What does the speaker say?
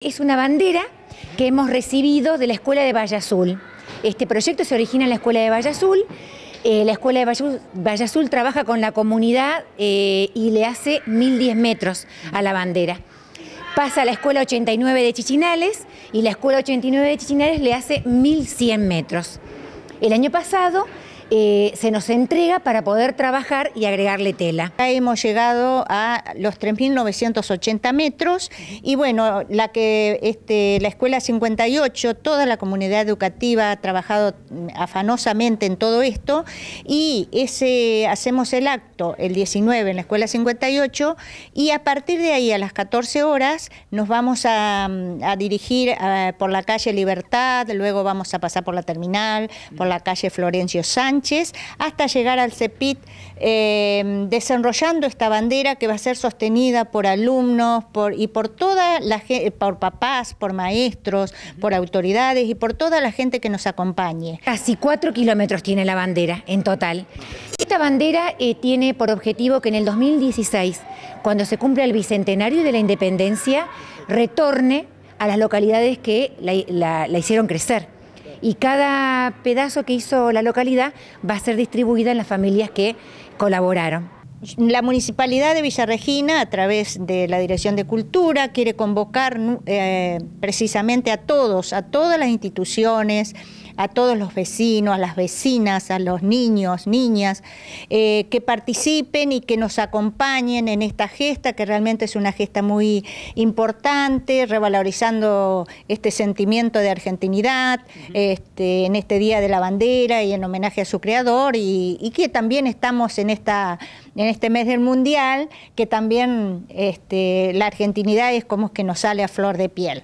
Es una bandera que hemos recibido de la Escuela de Valle Azul. Este proyecto se origina en la Escuela de Valle Azul. Eh, la Escuela de Valle, Azul trabaja con la comunidad eh, y le hace 1010 metros a la bandera. Pasa a la Escuela 89 de Chichinales y la Escuela 89 de Chichinales le hace 1100 metros. El año pasado eh, se nos entrega para poder trabajar y agregarle tela. Ya hemos llegado a los 3.980 metros y bueno, la que este, la Escuela 58, toda la comunidad educativa ha trabajado afanosamente en todo esto y ese, hacemos el acto el 19 en la Escuela 58 y a partir de ahí a las 14 horas nos vamos a, dirigir eh, por la calle Libertad, luego vamos a pasar por la terminal, por la calle Florencio Sánchez, hasta llegar al CEPIT eh, desenrollando esta bandera que va a ser sostenida por alumnos por, y por toda la por papás, por maestros, por autoridades y por toda la gente que nos acompañe. Casi cuatro kilómetros tiene la bandera en total. Esta bandera eh, tiene por objetivo que en el 2016, cuando se cumpla el bicentenario de la independencia, retorne a las localidades que la hicieron crecer y cada pedazo que hizo la localidad va a ser distribuida en las familias que colaboraron. La Municipalidad de Villarregina, a través de la Dirección de Cultura, quiere convocar eh, precisamente a todos, a todas las instituciones, a todos los vecinos, a las vecinas, a los niños, niñas, eh, que participen y que nos acompañen en esta gesta, que realmente es una gesta muy importante, revalorizando este sentimiento de argentinidad este, en este Día de la Bandera y en homenaje a su creador, y, que también estamos en, este mes del Mundial, que también este, la argentinidad es como que nos sale a flor de piel.